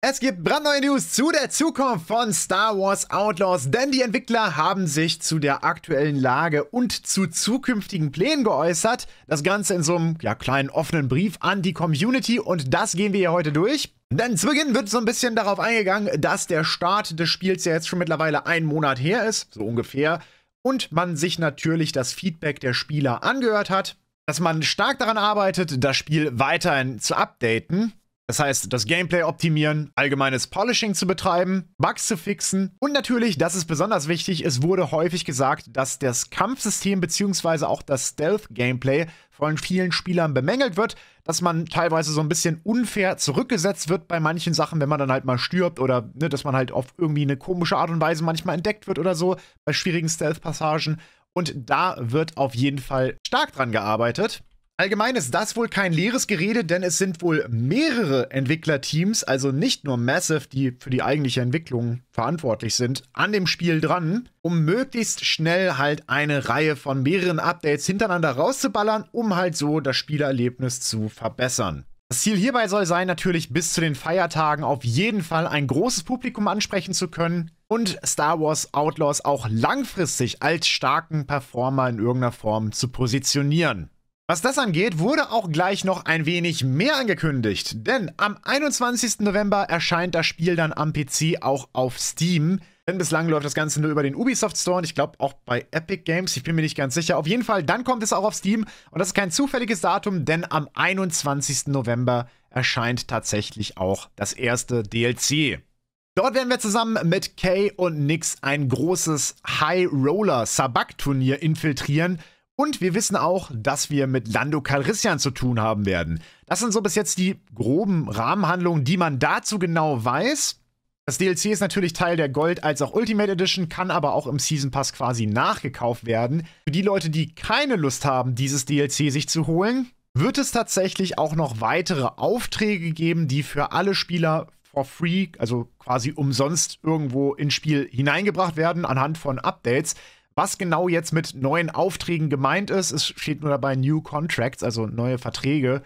Es gibt brandneue News zu der Zukunft von Star Wars Outlaws, denn die Entwickler haben sich zu der aktuellen Lage und zu zukünftigen Plänen geäußert. Das Ganze in so einem ja, kleinen offenen Brief an die Community und das gehen wir hier heute durch. Denn zu Beginn wird so ein bisschen darauf eingegangen, dass der Start des Spiels ja jetzt schon mittlerweile einen Monat her ist, so ungefähr, und man sich natürlich das Feedback der Spieler angehört hat, dass man stark daran arbeitet, das Spiel weiterhin zu updaten. Das heißt, das Gameplay optimieren, allgemeines Polishing zu betreiben, Bugs zu fixen und natürlich, das ist besonders wichtig, es wurde häufig gesagt, dass das Kampfsystem bzw. auch das Stealth-Gameplay von vielen Spielern bemängelt wird, dass man teilweise so ein bisschen unfair zurückgesetzt wird bei manchen Sachen, wenn man dann halt mal stirbt oder ne, dass man halt auf irgendwie eine komische Art und Weise manchmal entdeckt wird oder so bei schwierigen Stealth-Passagen. Und da wird auf jeden Fall stark dran gearbeitet. Allgemein ist das wohl kein leeres Gerede, denn es sind wohl mehrere Entwicklerteams, also nicht nur Massive, die für die eigentliche Entwicklung verantwortlich sind, an dem Spiel dran, um möglichst schnell halt eine Reihe von mehreren Updates hintereinander rauszuballern, um halt so das Spielerlebnis zu verbessern. Das Ziel hierbei soll sein, natürlich bis zu den Feiertagen auf jeden Fall ein großes Publikum ansprechen zu können und Star Wars Outlaws auch langfristig als starken Performer in irgendeiner Form zu positionieren. Was das angeht, wurde auch gleich noch ein wenig mehr angekündigt, denn am 21. November erscheint das Spiel dann am PC auch auf Steam. Denn bislang läuft das Ganze nur über den Ubisoft Store und ich glaube auch bei Epic Games, ich bin mir nicht ganz sicher. Auf jeden Fall, dann kommt es auch auf Steam und das ist kein zufälliges Datum, denn am 21. November erscheint tatsächlich auch das erste DLC. Dort werden wir zusammen mit Kay und Nix ein großes High Roller Sabak Turnier infiltrieren und wir wissen auch, dass wir mit Lando Calrissian zu tun haben werden. Das sind so bis jetzt die groben Rahmenhandlungen, die man dazu genau weiß. Das DLC ist natürlich Teil der Gold- als auch Ultimate Edition, kann aber auch im Season Pass quasi nachgekauft werden. Für die Leute, die keine Lust haben, dieses DLC sich zu holen, wird es tatsächlich auch noch weitere Aufträge geben, die für alle Spieler for free, also quasi umsonst irgendwo ins Spiel hineingebracht werden anhand von Updates. Was genau jetzt mit neuen Aufträgen gemeint ist, es steht nur dabei New Contracts, also neue Verträge,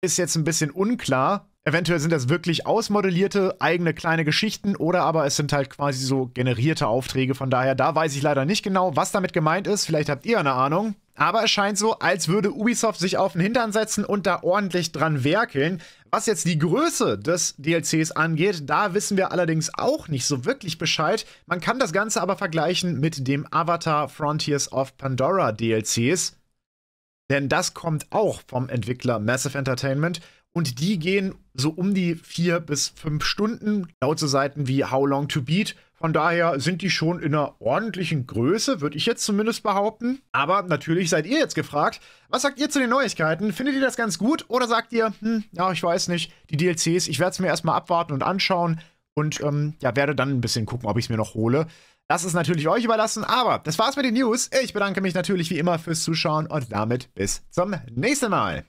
ist jetzt ein bisschen unklar. Eventuell sind das wirklich ausmodellierte eigene kleine Geschichten oder aber es sind halt quasi so generierte Aufträge. Von daher, da weiß ich leider nicht genau, was damit gemeint ist. Vielleicht habt ihr eine Ahnung. Aber es scheint so, als würde Ubisoft sich auf den Hintern setzen und da ordentlich dran werkeln. Was jetzt die Größe des DLCs angeht, da wissen wir allerdings auch nicht so wirklich Bescheid. Man kann das Ganze aber vergleichen mit dem Avatar Frontiers of Pandora DLCs. Denn das kommt auch vom Entwickler Massive Entertainment und die gehen so um die vier bis fünf Stunden, laut so Seiten wie How Long to Beat. Von daher sind die schon in einer ordentlichen Größe, würde ich jetzt zumindest behaupten. Aber natürlich seid ihr jetzt gefragt, was sagt ihr zu den Neuigkeiten? Findet ihr das ganz gut oder sagt ihr, hm, ja, ich weiß nicht, die DLCs, ich werde es mir erstmal abwarten und anschauen und ähm, ja, werde dann ein bisschen gucken, ob ich es mir noch hole. Das ist natürlich euch überlassen, aber das war's mit den News. Ich bedanke mich natürlich wie immer fürs Zuschauen und damit bis zum nächsten Mal.